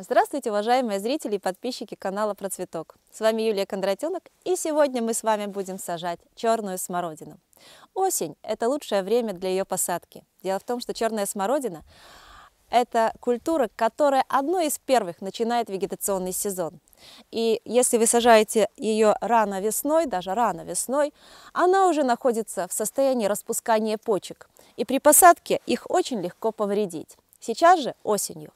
Здравствуйте, уважаемые зрители и подписчики канала «Про Цветок». С вами Юлия Кондратенок, и сегодня мы с вами будем сажать черную смородину. Осень – это лучшее время для ее посадки. Дело в том, что черная смородина – это культура, которая одной из первых начинает вегетационный сезон. И если вы сажаете ее рано весной, даже рано весной, она уже находится в состоянии распускания почек. И при посадке их очень легко повредить. Сейчас же осенью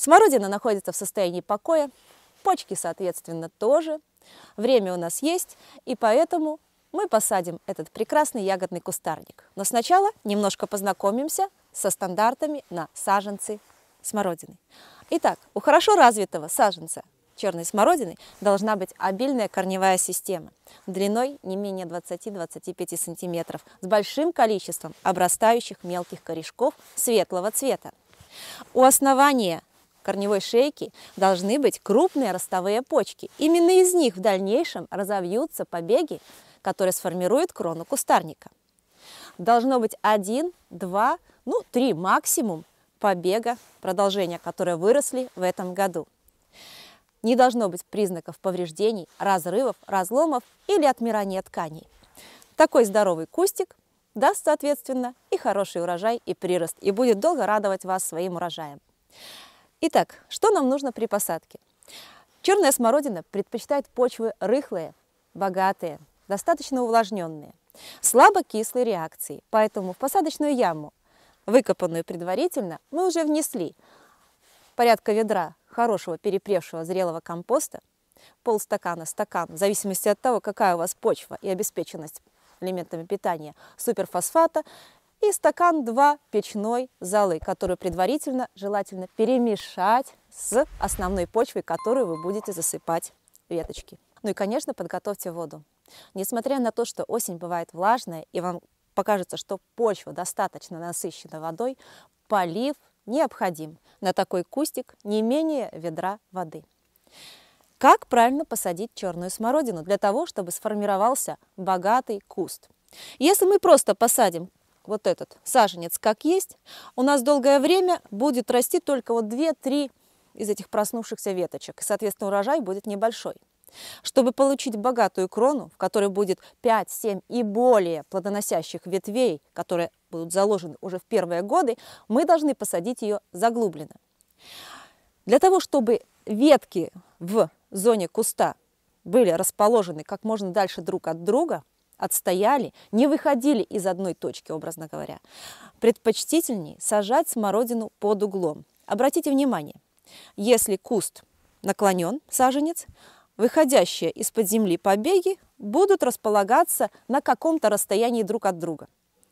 Смородина находится в состоянии покоя, почки, соответственно, тоже. Время у нас есть, и поэтому мы посадим этот прекрасный ягодный кустарник. Но сначала немножко познакомимся со стандартами на саженцы смородины. Итак, у хорошо развитого саженца черной смородины должна быть обильная корневая система длиной не менее 20-25 сантиметров с большим количеством обрастающих мелких корешков светлого цвета. У основания корневой шейки должны быть крупные ростовые почки. Именно из них в дальнейшем разовьются побеги, которые сформируют крону кустарника. Должно быть один, два, ну три максимум побега, продолжения, которые выросли в этом году. Не должно быть признаков повреждений, разрывов, разломов или отмирания тканей. Такой здоровый кустик даст, соответственно, и хороший урожай, и прирост, и будет долго радовать вас своим урожаем. Итак, что нам нужно при посадке? Черная смородина предпочитает почвы рыхлые, богатые, достаточно увлажненные, слабо кислые реакции, поэтому в посадочную яму, выкопанную предварительно, мы уже внесли порядка ведра хорошего перепревшего зрелого компоста, полстакана, стакан, в зависимости от того, какая у вас почва и обеспеченность элементами питания, суперфосфата и стакан 2 печной золы, которую предварительно желательно перемешать с основной почвой, которую вы будете засыпать веточки. Ну и, конечно, подготовьте воду. Несмотря на то, что осень бывает влажная, и вам покажется, что почва достаточно насыщена водой, полив необходим на такой кустик не менее ведра воды. Как правильно посадить черную смородину для того, чтобы сформировался богатый куст? Если мы просто посадим вот этот саженец как есть, у нас долгое время будет расти только вот 2-3 из этих проснувшихся веточек, и, соответственно, урожай будет небольшой. Чтобы получить богатую крону, в которой будет 5, 7 и более плодоносящих ветвей, которые будут заложены уже в первые годы, мы должны посадить ее заглубленно. Для того, чтобы ветки в зоне куста были расположены как можно дальше друг от друга, отстояли, не выходили из одной точки, образно говоря. Предпочтительнее сажать смородину под углом. Обратите внимание, если куст наклонен, саженец, выходящие из-под земли побеги будут располагаться на каком-то расстоянии друг от друга.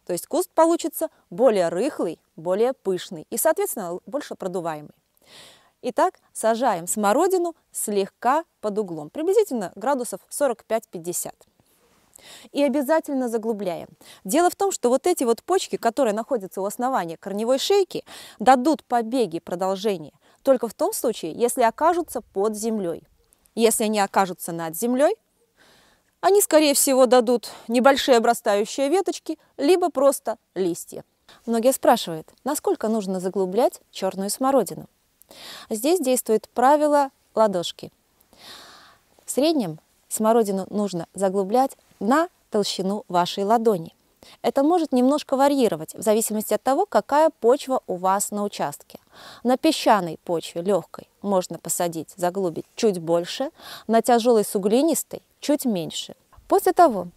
То есть куст получится более рыхлый, более пышный и, соответственно, больше продуваемый. Итак, сажаем смородину слегка под углом, приблизительно градусов 45-50. И обязательно заглубляем. Дело в том, что вот эти вот почки, которые находятся у основания корневой шейки, дадут побеги продолжения только в том случае, если окажутся под землей. Если они окажутся над землей, они, скорее всего, дадут небольшие обрастающие веточки, либо просто листья. Многие спрашивают, насколько нужно заглублять черную смородину. Здесь действует правило ладошки. В среднем смородину нужно заглублять на толщину вашей ладони. Это может немножко варьировать в зависимости от того, какая почва у вас на участке. На песчаной почве, легкой, можно посадить, заглубить чуть больше, на тяжелой суглинистой чуть меньше. После того,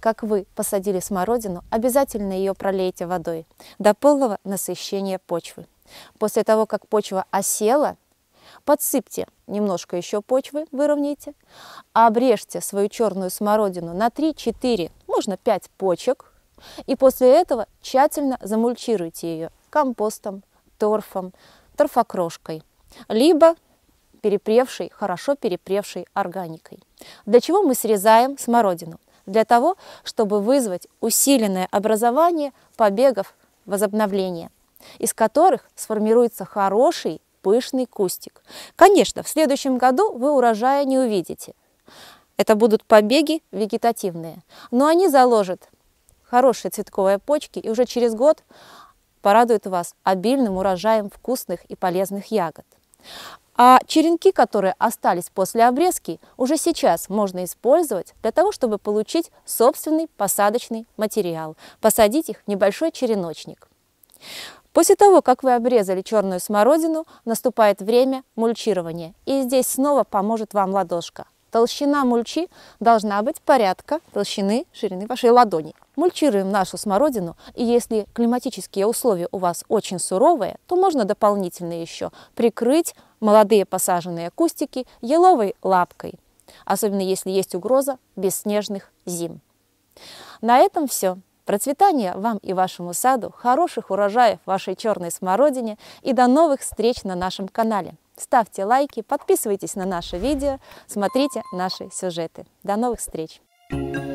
как вы посадили смородину, обязательно ее пролейте водой до полного насыщения почвы. После того, как почва осела, Подсыпьте немножко еще почвы, выровняйте. Обрежьте свою черную смородину на 3-4, можно 5 почек. И после этого тщательно замульчируйте ее компостом, торфом, торфокрошкой, либо перепревшей, хорошо перепревшей органикой. Для чего мы срезаем смородину? Для того, чтобы вызвать усиленное образование побегов возобновления, из которых сформируется хороший пышный кустик. Конечно, в следующем году вы урожая не увидите. Это будут побеги вегетативные, но они заложат хорошие цветковые почки и уже через год порадуют вас обильным урожаем вкусных и полезных ягод. А черенки, которые остались после обрезки, уже сейчас можно использовать для того, чтобы получить собственный посадочный материал. Посадить их в небольшой череночник. После того, как вы обрезали черную смородину, наступает время мульчирования. И здесь снова поможет вам ладошка. Толщина мульчи должна быть порядка толщины ширины вашей ладони. Мульчируем нашу смородину, и если климатические условия у вас очень суровые, то можно дополнительно еще прикрыть молодые посаженные кустики еловой лапкой, особенно если есть угроза бесснежных зим. На этом все. Процветания вам и вашему саду, хороших урожаев вашей черной смородине и до новых встреч на нашем канале. Ставьте лайки, подписывайтесь на наши видео, смотрите наши сюжеты. До новых встреч! Thank you.